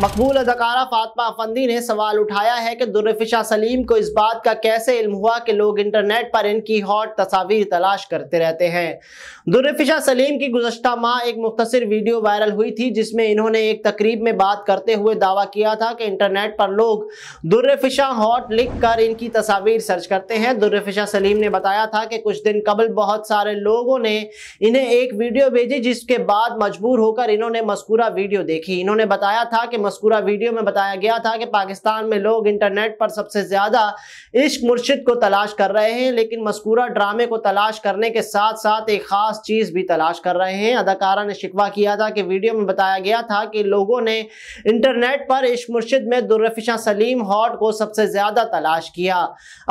मकबूल अदाकारा फातमा अफंदी ने सवाल उठाया है कि दुर्रफिशा सलीम को इस बात का कैसे इल्म हुआ कि लोग इंटरनेट पर इनकी हॉट तस्वीर तलाश करते रहते हैं दुर्रफिशा सलीम की गुजशत माह एक मुख्तर वीडियो वायरल हुई थी जिसमें इन्होंने एक तकरीब में बात करते हुए दावा किया था कि इंटरनेट पर लोग दुर्रफिशा हॉट लिख कर इनकी तस्वीर सर्च करते हैं दुर्रफिशा सलीम ने बताया था कि कुछ दिन कबल बहुत सारे लोगों ने इन्हें एक वीडियो भेजी जिसके बाद मजबूर होकर इन्होंने मस्कूरा वीडियो देखी इन्होंने बताया था कि मस्कुरा वीडियो में बताया गया था कि पाकिस्तान में लोग इंटरनेट पर सबसे ज़्यादा इश्क मुर्शिद को तलाश कर रहे हैं लेकिन मस्कुरा ड्रामे को तलाश करने के साथ साथ एक ख़ास चीज़ भी तलाश कर रहे हैं अदाकारा ने शिकवा किया था कि वीडियो में बताया गया था कि लोगों ने इंटरनेट पर इश्क मुर्शिद में दुर्रफिशा सलीम हॉट को सबसे ज़्यादा तलाश किया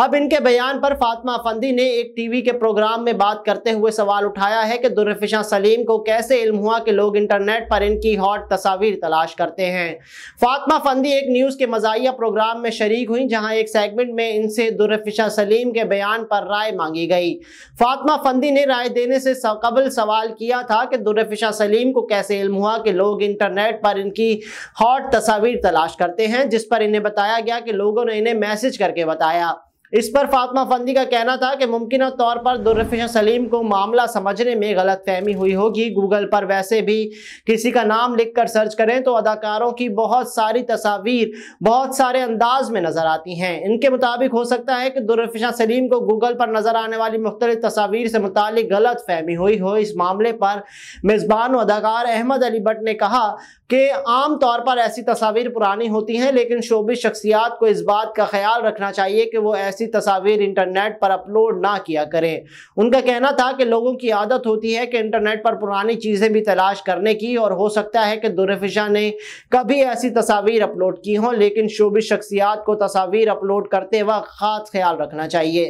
अब इनके बयान पर फातमा फंदी ने एक टीवी के प्रोग्राम में बात करते हुए सवाल उठाया है कि दुर्रफिशा सलीम को कैसे इल्म हुआ कि लोग इंटरनेट पर इनकी हॉट तस्वीर तलाश करते हैं फातमा फंदी एक न्यूज़ के मजाया प्रोग्राम में शरीक हुई जहां एक सेगमेंट में इनसे दुरफिशा सलीम के बयान पर राय मांगी गई फातमा फंदी ने राय देने से कबल सवाल किया था कि दुरफिशा सलीम को कैसे इल्म हुआ कि लोग इंटरनेट पर इनकी हॉट तस्वीर तलाश करते हैं जिस पर इन्हें बताया गया कि लोगों ने इन्हें मैसेज करके बताया इस पर फातमा फंदी का कहना था कि मुमकिन तौर पर दुर्रफिशा सलीम को मामला समझने में गलत फहमी हुई होगी गूगल पर वैसे भी किसी का नाम लिख कर सर्च करें तो अदाकारों की बहुत सारी तस्वीर बहुत सारे अंदाज में नज़र आती हैं इनके मुताबिक हो सकता है कि दुर्रफिशा सलीम को गूगल पर नज़र आने वाली मुख्तलि तस्वीर से मुतल गलत फहमी हुई हो इस मामले पर मेज़बान अदाकार अहमद अली भट्ट ने कहा कि आम तौर पर ऐसी तस्वीर पुरानी होती हैं लेकिन शोबी शख्सियात को इस बात का ख्याल रखना चाहिए कि वो ऐसी ऐसी तस्वीर इंटरनेट पर अपलोड ना किया करें उनका कहना था कि लोगों की आदत होती है कि इंटरनेट पर पुरानी चीज़ें भी तलाश करने की और हो सकता है कि दुरफिशा ने कभी ऐसी तस्वीर अपलोड की हों लेकिन शोबी शख्सियात को तस्वीर अपलोड करते वक्त ख़ास ख्याल रखना चाहिए